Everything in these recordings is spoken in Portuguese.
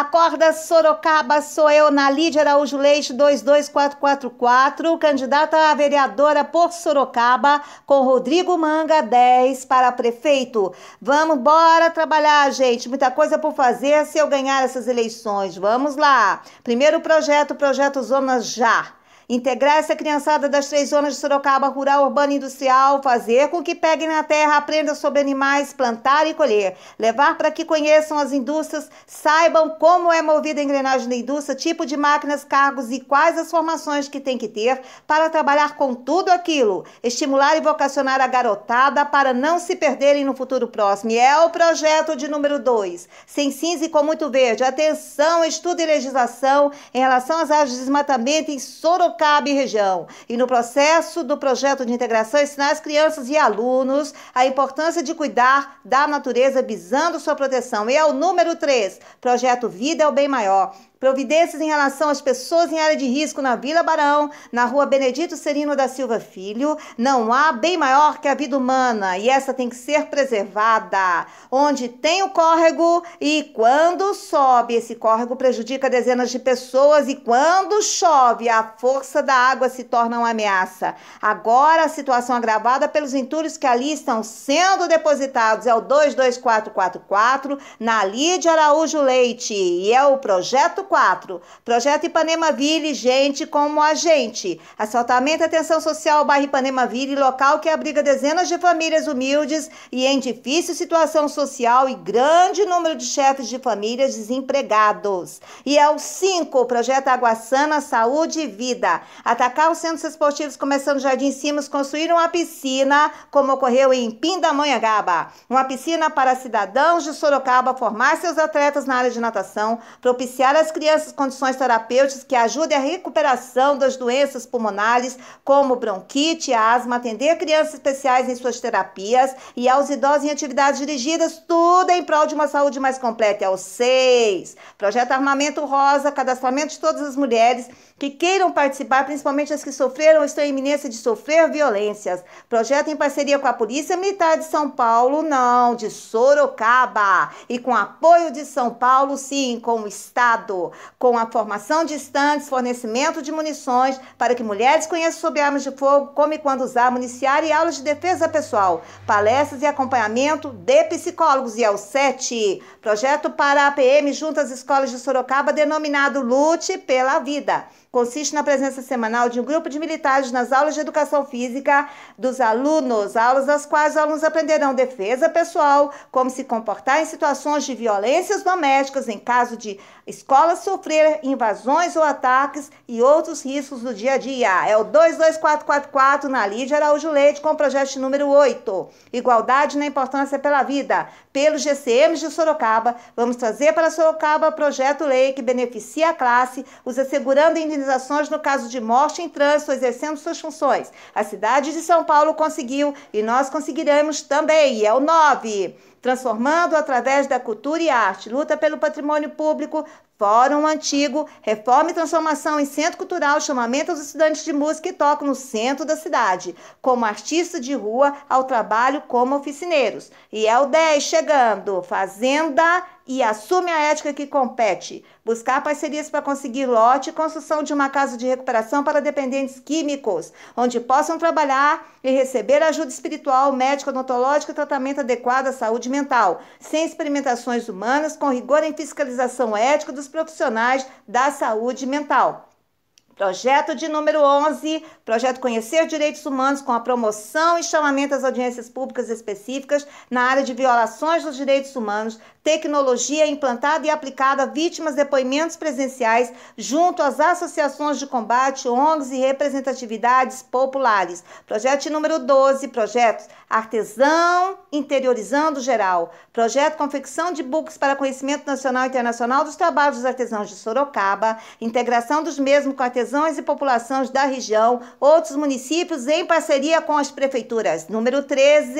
Acorda Sorocaba, sou eu, na Lídia Araújo Leite 22444, candidata a vereadora por Sorocaba, com Rodrigo Manga 10 para prefeito. Vamos bora trabalhar, gente. Muita coisa por fazer se eu ganhar essas eleições. Vamos lá. Primeiro projeto, projeto Zonas Já. Integrar essa criançada das três zonas de Sorocaba, rural, urbana e industrial, fazer com que peguem na terra, aprendam sobre animais, plantar e colher. Levar para que conheçam as indústrias, saibam como é movida a engrenagem da indústria, tipo de máquinas, cargos e quais as formações que tem que ter para trabalhar com tudo aquilo. Estimular e vocacionar a garotada para não se perderem no futuro próximo. E é o projeto de número 2. Sem cinza e com muito verde. Atenção, estudo e legislação em relação às áreas de desmatamento em Sorocaba CAB região. E no processo do projeto de integração, ensinar as crianças e alunos a importância de cuidar da natureza visando sua proteção. E é o número 3, projeto Vida é o Bem Maior. Providências em relação às pessoas em área de risco na Vila Barão, na rua Benedito Serino da Silva Filho. Não há bem maior que a vida humana e essa tem que ser preservada. Onde tem o córrego e quando sobe, esse córrego prejudica dezenas de pessoas e quando chove, a força da água se torna uma ameaça. Agora, a situação agravada pelos entulhos que ali estão sendo depositados é o 22444 na Lídia Araújo Leite e é o projeto 4. Projeto Ipanema Ville, gente como a gente. Assaltamento e atenção social bairro Ipanema Ville, local que abriga dezenas de famílias humildes e em difícil situação social e grande número de chefes de famílias desempregados. E é o 5. Projeto Aguaçana Saúde e Vida. Atacar os centros esportivos começando Jardim Simas, construir uma piscina, como ocorreu em Pindamonhangaba. Uma piscina para cidadãos de Sorocaba formar seus atletas na área de natação, propiciar as crianças crianças condições terapêuticas que ajudem a recuperação das doenças pulmonares, como bronquite, asma, atender crianças especiais em suas terapias e aos idosos em atividades dirigidas, tudo em prol de uma saúde mais completa. É o 6. Projeto Armamento Rosa, cadastramento de todas as mulheres que queiram participar, principalmente as que sofreram ou estão em iminência de sofrer violências. Projeto em parceria com a Polícia Militar de São Paulo, não, de Sorocaba. E com apoio de São Paulo, sim, com o Estado com a formação de estantes, fornecimento de munições, para que mulheres conheçam sobre armas de fogo, como e quando usar, municiar e aulas de defesa pessoal, palestras e acompanhamento de psicólogos. E é o 7, projeto para a APM junto às escolas de Sorocaba, denominado Lute pela Vida consiste na presença semanal de um grupo de militares nas aulas de educação física dos alunos, aulas nas quais os alunos aprenderão defesa pessoal, como se comportar em situações de violências domésticas, em caso de escolas sofrer invasões ou ataques e outros riscos do dia a dia. É o 22444 na Lídia Araújo Leite com o projeto número 8, Igualdade na Importância pela Vida, pelo GCM de Sorocaba. Vamos trazer para Sorocaba projeto lei que beneficia a classe, os assegurando em indenizações no caso de morte em trânsito exercendo suas funções. A cidade de São Paulo conseguiu e nós conseguiremos também. É o 9. Transformando através da cultura e arte, luta pelo patrimônio público, Fórum Antigo, reforma e transformação em centro cultural, chamamento aos estudantes de música e toco no centro da cidade, como artista de rua, ao trabalho como oficineiros. E é o 10 chegando, Fazenda e assume a ética que compete. Buscar parcerias para conseguir lote e construção de uma casa de recuperação para dependentes químicos, onde possam trabalhar e receber ajuda espiritual, médica, odontológica e tratamento adequado à saúde mental, sem experimentações humanas, com rigor em fiscalização ética dos profissionais da saúde mental. Projeto de número 11, projeto Conhecer Direitos Humanos com a promoção e chamamento às audiências públicas específicas na área de violações dos direitos humanos, tecnologia implantada e aplicada a vítimas, depoimentos presenciais junto às associações de combate, ONGs e representatividades populares. Projeto de número 12, projetos Artesão Interiorizando Geral, projeto Confecção de Books para Conhecimento Nacional e Internacional dos Trabalhos dos Artesãos de Sorocaba, integração dos mesmos com artesãos artesãos e populações da região, outros municípios em parceria com as prefeituras. Número 13,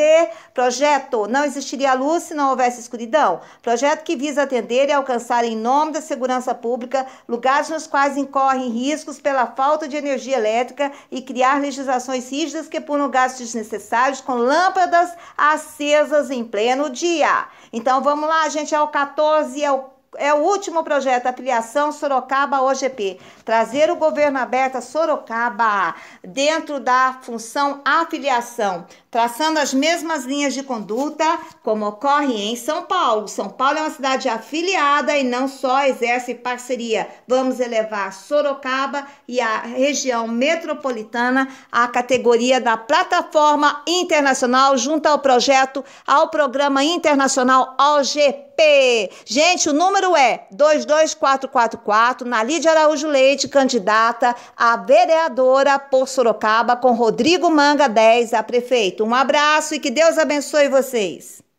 projeto Não existiria luz se não houvesse escuridão. Projeto que visa atender e alcançar em nome da segurança pública lugares nos quais incorrem riscos pela falta de energia elétrica e criar legislações rígidas que punam gastos desnecessários com lâmpadas acesas em pleno dia. Então vamos lá, gente, é o 14 é o é o último projeto afiliação Sorocaba OGP. Trazer o governo aberto a Sorocaba dentro da função afiliação traçando as mesmas linhas de conduta como ocorre em São Paulo. São Paulo é uma cidade afiliada e não só exerce parceria. Vamos elevar Sorocaba e a região metropolitana à categoria da plataforma internacional junto ao projeto ao programa internacional OGP. Gente, o número é 22444, Lídia Araújo Leite, candidata a vereadora por Sorocaba, com Rodrigo Manga 10 a prefeito. Um abraço e que Deus abençoe vocês.